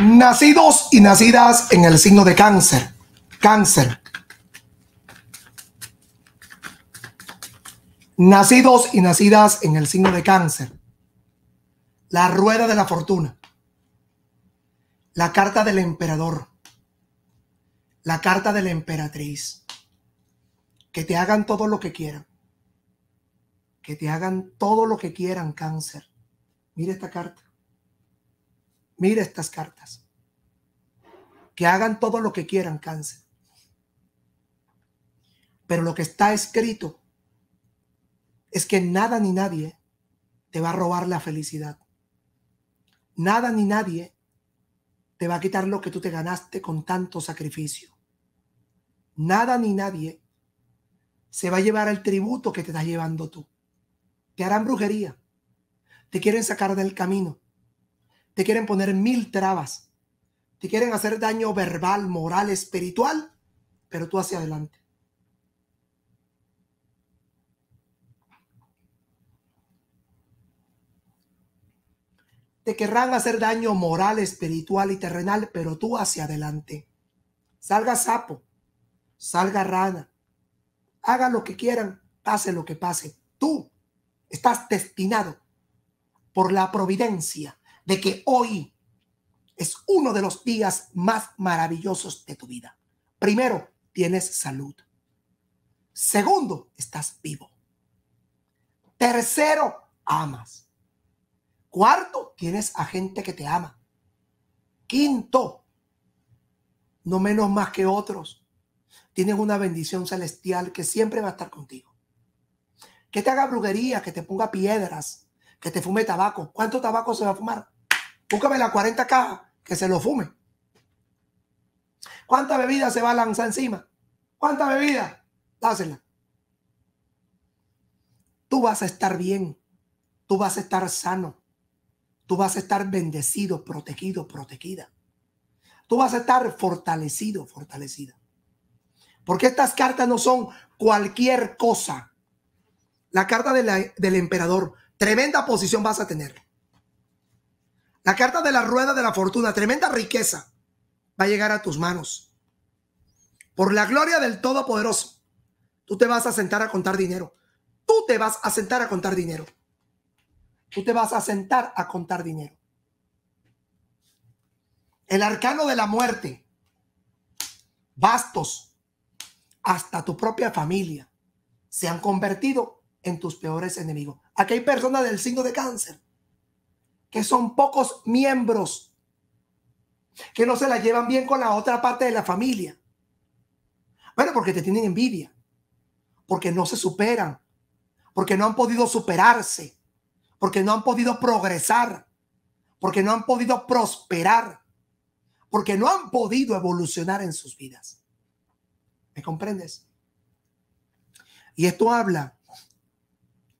Nacidos y nacidas en el signo de cáncer. Cáncer. Nacidos y nacidas en el signo de cáncer. La rueda de la fortuna. La carta del emperador. La carta de la emperatriz. Que te hagan todo lo que quieran. Que te hagan todo lo que quieran, cáncer. Mira esta carta. Mira estas cartas. Que hagan todo lo que quieran, cáncer. Pero lo que está escrito es que nada ni nadie te va a robar la felicidad. Nada ni nadie te va a quitar lo que tú te ganaste con tanto sacrificio. Nada ni nadie se va a llevar el tributo que te estás llevando tú. Te harán brujería. Te quieren sacar del camino te quieren poner mil trabas, te quieren hacer daño verbal, moral, espiritual, pero tú hacia adelante. Te querrán hacer daño moral, espiritual y terrenal, pero tú hacia adelante. Salga sapo, salga rana, haga lo que quieran, pase lo que pase. Tú estás destinado por la providencia de que hoy es uno de los días más maravillosos de tu vida. Primero, tienes salud. Segundo, estás vivo. Tercero, amas. Cuarto, tienes a gente que te ama. Quinto, no menos más que otros. Tienes una bendición celestial que siempre va a estar contigo. Que te haga brujería, que te ponga piedras, que te fume tabaco. ¿Cuánto tabaco se va a fumar? Búscame las 40 cajas que se lo fume. ¿Cuánta bebida se va a lanzar encima? ¿Cuánta bebida? Dásela. Tú vas a estar bien. Tú vas a estar sano. Tú vas a estar bendecido, protegido, protegida. Tú vas a estar fortalecido, fortalecida. Porque estas cartas no son cualquier cosa. La carta del emperador, tremenda posición vas a tener. La carta de la rueda de la fortuna, tremenda riqueza, va a llegar a tus manos. Por la gloria del Todopoderoso, tú te vas a sentar a contar dinero. Tú te vas a sentar a contar dinero. Tú te vas a sentar a contar dinero. El arcano de la muerte, bastos, hasta tu propia familia, se han convertido en tus peores enemigos. Aquí hay personas del signo de cáncer que son pocos miembros, que no se la llevan bien con la otra parte de la familia. Bueno, porque te tienen envidia, porque no se superan, porque no han podido superarse, porque no han podido progresar, porque no han podido prosperar, porque no han podido evolucionar en sus vidas. ¿Me comprendes? Y esto habla,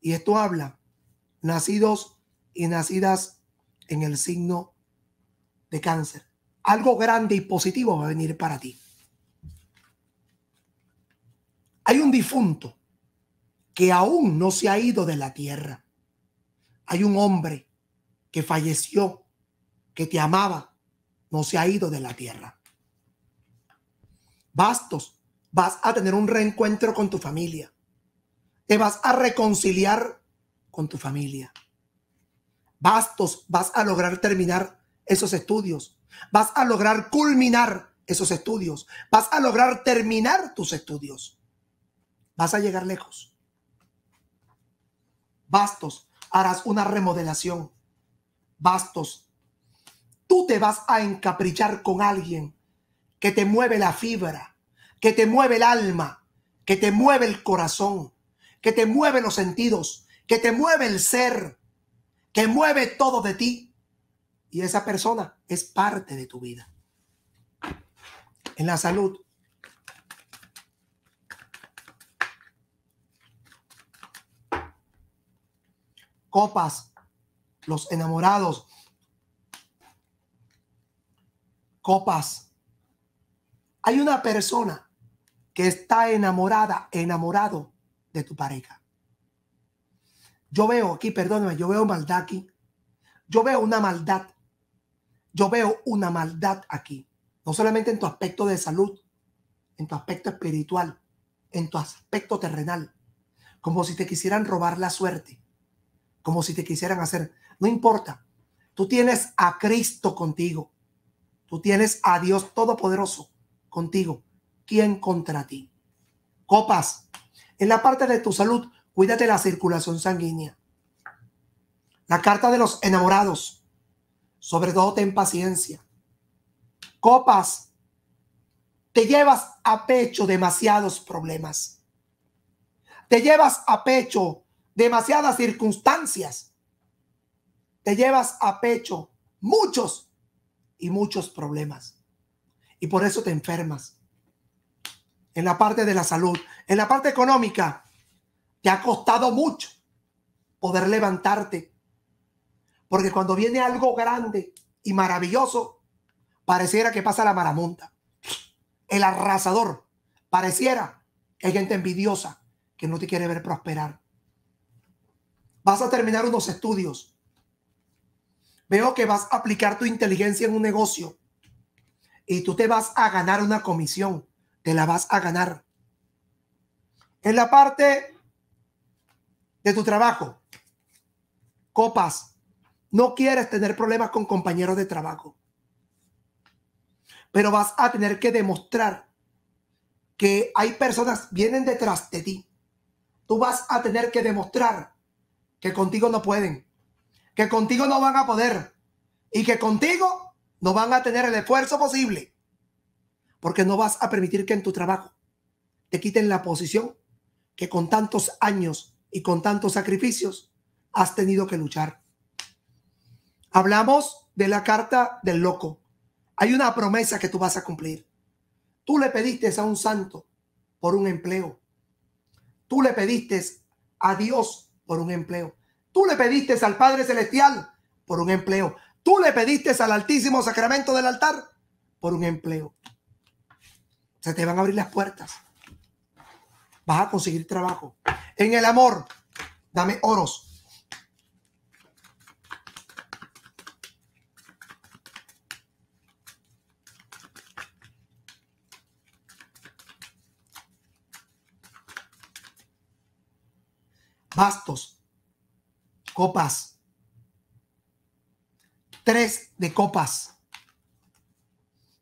y esto habla, nacidos y nacidas en el signo de cáncer. Algo grande y positivo va a venir para ti. Hay un difunto que aún no se ha ido de la tierra. Hay un hombre que falleció, que te amaba, no se ha ido de la tierra. Bastos, vas a tener un reencuentro con tu familia. Te vas a reconciliar con tu familia. Bastos, vas a lograr terminar esos estudios. Vas a lograr culminar esos estudios. Vas a lograr terminar tus estudios. Vas a llegar lejos. Bastos, harás una remodelación. Bastos, tú te vas a encaprichar con alguien que te mueve la fibra, que te mueve el alma, que te mueve el corazón, que te mueve los sentidos, que te mueve el ser, que mueve todo de ti. Y esa persona es parte de tu vida. En la salud. Copas, los enamorados. Copas. Hay una persona que está enamorada, enamorado de tu pareja. Yo veo aquí, perdóname, yo veo maldad aquí. Yo veo una maldad. Yo veo una maldad aquí. No solamente en tu aspecto de salud, en tu aspecto espiritual, en tu aspecto terrenal. Como si te quisieran robar la suerte. Como si te quisieran hacer. No importa. Tú tienes a Cristo contigo. Tú tienes a Dios Todopoderoso contigo. ¿Quién contra ti? Copas. En la parte de tu salud, Cuídate la circulación sanguínea. La carta de los enamorados. Sobre todo ten paciencia. Copas. Te llevas a pecho demasiados problemas. Te llevas a pecho demasiadas circunstancias. Te llevas a pecho muchos y muchos problemas. Y por eso te enfermas. En la parte de la salud, en la parte económica, te ha costado mucho poder levantarte. Porque cuando viene algo grande y maravilloso, pareciera que pasa la maramonta. El arrasador. Pareciera que hay gente envidiosa que no te quiere ver prosperar. Vas a terminar unos estudios. Veo que vas a aplicar tu inteligencia en un negocio y tú te vas a ganar una comisión. Te la vas a ganar. En la parte de tu trabajo. Copas, no quieres tener problemas con compañeros de trabajo. Pero vas a tener que demostrar que hay personas vienen detrás de ti. Tú vas a tener que demostrar que contigo no pueden, que contigo no van a poder y que contigo no van a tener el esfuerzo posible. Porque no vas a permitir que en tu trabajo te quiten la posición que con tantos años y con tantos sacrificios has tenido que luchar. Hablamos de la carta del loco. Hay una promesa que tú vas a cumplir. Tú le pediste a un santo por un empleo. Tú le pediste a Dios por un empleo. Tú le pediste al Padre Celestial por un empleo. Tú le pediste al Altísimo Sacramento del altar por un empleo. Se te van a abrir las puertas vas a conseguir trabajo. En el amor, dame oros. bastos, copas, tres de copas,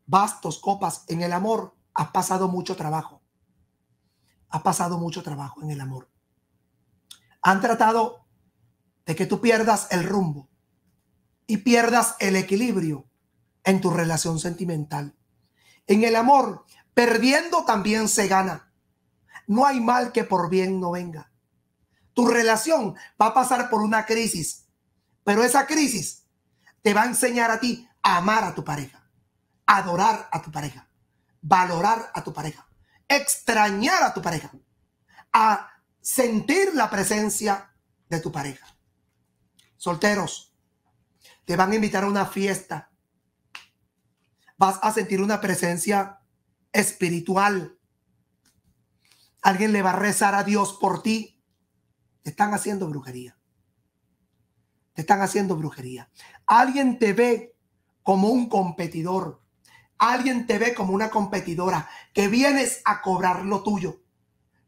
bastos, copas, en el amor has pasado mucho trabajo ha pasado mucho trabajo en el amor. Han tratado de que tú pierdas el rumbo y pierdas el equilibrio en tu relación sentimental. En el amor, perdiendo también se gana. No hay mal que por bien no venga. Tu relación va a pasar por una crisis, pero esa crisis te va a enseñar a ti a amar a tu pareja, adorar a tu pareja, valorar a tu pareja extrañar a tu pareja, a sentir la presencia de tu pareja. Solteros, te van a invitar a una fiesta. Vas a sentir una presencia espiritual. Alguien le va a rezar a Dios por ti. Te están haciendo brujería. Te están haciendo brujería. Alguien te ve como un competidor alguien te ve como una competidora, que vienes a cobrar lo tuyo,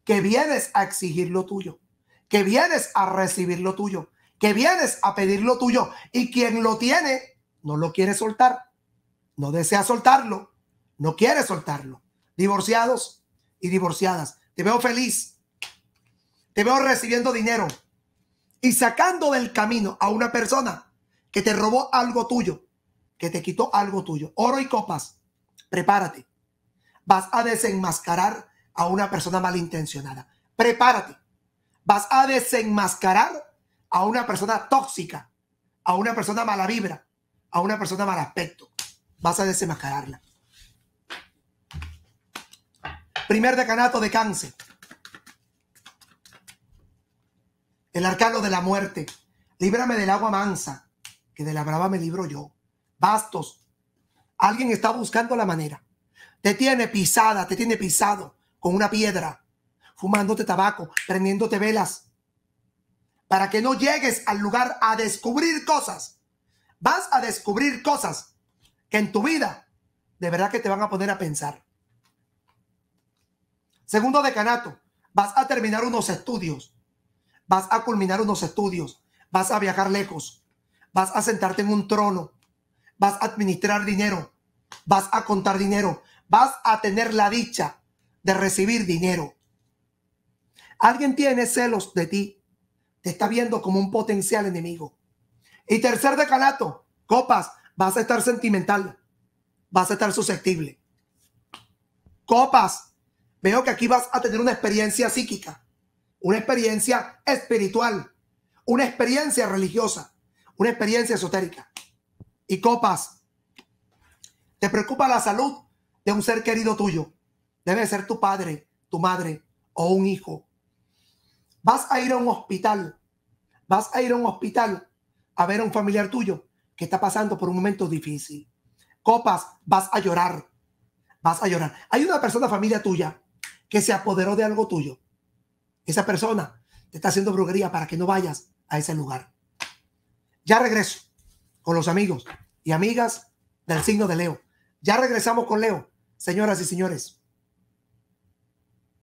que vienes a exigir lo tuyo, que vienes a recibir lo tuyo, que vienes a pedir lo tuyo y quien lo tiene no lo quiere soltar, no desea soltarlo, no quiere soltarlo. Divorciados y divorciadas, te veo feliz, te veo recibiendo dinero y sacando del camino a una persona que te robó algo tuyo, que te quitó algo tuyo, oro y copas prepárate. Vas a desenmascarar a una persona malintencionada. Prepárate. Vas a desenmascarar a una persona tóxica, a una persona mala vibra, a una persona mal aspecto. Vas a desenmascararla. Primer decanato de cáncer. El arcano de la muerte. Líbrame del agua mansa, que de la brava me libro yo. Bastos, Alguien está buscando la manera. Te tiene pisada, te tiene pisado con una piedra, fumándote tabaco, prendiéndote velas, para que no llegues al lugar a descubrir cosas. Vas a descubrir cosas que en tu vida de verdad que te van a poner a pensar. Segundo decanato, vas a terminar unos estudios, vas a culminar unos estudios, vas a viajar lejos, vas a sentarte en un trono, vas a administrar dinero, vas a contar dinero, vas a tener la dicha de recibir dinero. Alguien tiene celos de ti, te está viendo como un potencial enemigo. Y tercer decanato, copas, vas a estar sentimental, vas a estar susceptible. Copas, veo que aquí vas a tener una experiencia psíquica, una experiencia espiritual, una experiencia religiosa, una experiencia esotérica y copas. Te preocupa la salud de un ser querido tuyo. Debe ser tu padre, tu madre o un hijo. Vas a ir a un hospital. Vas a ir a un hospital a ver a un familiar tuyo que está pasando por un momento difícil. Copas, vas a llorar. Vas a llorar. Hay una persona, familia tuya, que se apoderó de algo tuyo. Esa persona te está haciendo brujería para que no vayas a ese lugar. Ya regreso con los amigos y amigas del signo de Leo. Ya regresamos con Leo, señoras y señores.